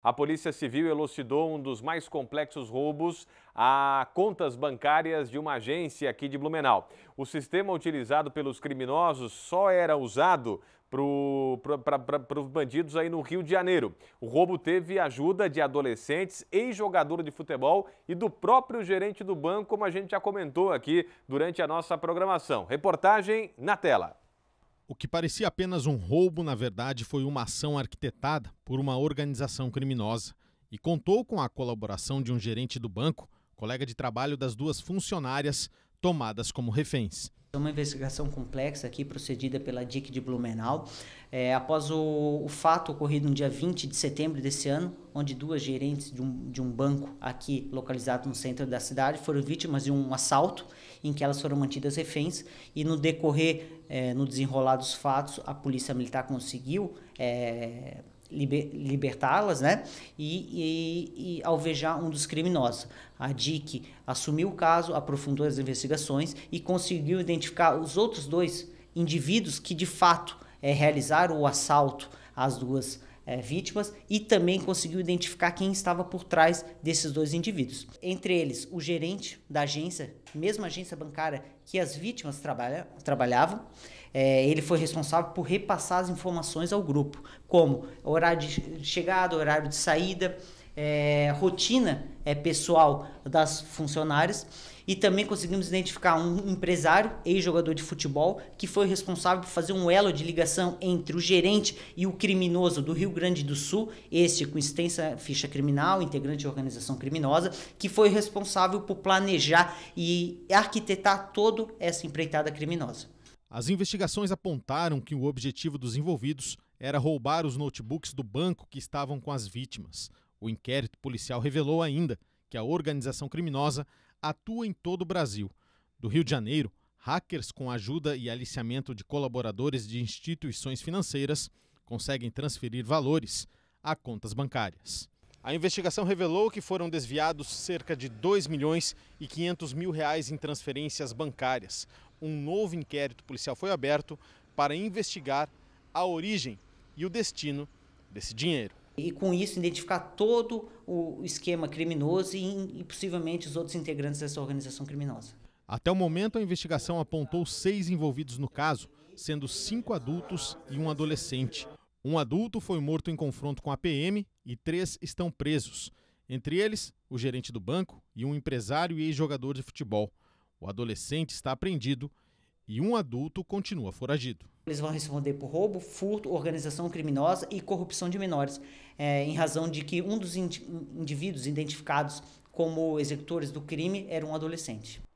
A Polícia Civil elucidou um dos mais complexos roubos a contas bancárias de uma agência aqui de Blumenau. O sistema utilizado pelos criminosos só era usado para os bandidos aí no Rio de Janeiro. O roubo teve ajuda de adolescentes, ex-jogador de futebol e do próprio gerente do banco, como a gente já comentou aqui durante a nossa programação. Reportagem na tela. O que parecia apenas um roubo, na verdade, foi uma ação arquitetada por uma organização criminosa e contou com a colaboração de um gerente do banco, colega de trabalho das duas funcionárias tomadas como reféns. Então, uma investigação complexa aqui procedida pela DIC de Blumenau. É, após o, o, fato ocorrido no dia 20 de setembro desse ano, onde duas gerentes de um, de um banco aqui localizado no centro da cidade foram vítimas de um assalto em que elas foram mantidas reféns e no decorrer, é, no desenrolar dos fatos, a polícia militar conseguiu... É, liber, libertá-las, né? E, e, e, alvejar um dos criminosos. A DIC assumiu o caso, aprofundou as investigações e conseguiu identificar os outros dois indivíduos que de fato é, realizaram o assalto às duas é, vítimas e também conseguiu identificar quem estava por trás desses dois indivíduos. Entre eles, o gerente da agência, mesma agência bancária que as vítimas trabalha, trabalhavam, é, ele foi responsável por repassar as informações ao grupo, como horário de chegada, horário de saída, é, rotina é, pessoal das funcionárias e também conseguimos identificar um empresário e jogador de futebol que foi responsável por fazer um elo de ligação entre o gerente e o criminoso do Rio Grande do Sul, este com extensa ficha criminal, integrante de organização criminosa, que foi responsável por planejar e arquitetar toda essa empreitada criminosa. As investigações apontaram que o objetivo dos envolvidos era roubar os notebooks do banco que estavam com as vítimas. O inquérito policial revelou ainda que a organização criminosa atua em todo o Brasil. Do Rio de Janeiro, hackers com ajuda e aliciamento de colaboradores de instituições financeiras conseguem transferir valores a contas bancárias. A investigação revelou que foram desviados cerca de 2 milhões e 500 mil reais em transferências bancárias. Um novo inquérito policial foi aberto para investigar a origem e o destino desse dinheiro e com isso identificar todo o esquema criminoso e, e possivelmente os outros integrantes dessa organização criminosa. Até o momento, a investigação apontou seis envolvidos no caso, sendo cinco adultos e um adolescente. Um adulto foi morto em confronto com a PM e três estão presos. Entre eles, o gerente do banco e um empresário e ex-jogador de futebol. O adolescente está apreendido e um adulto continua foragido. Eles vão responder por roubo, furto, organização criminosa e corrupção de menores, é, em razão de que um dos indivíduos identificados como executores do crime era um adolescente.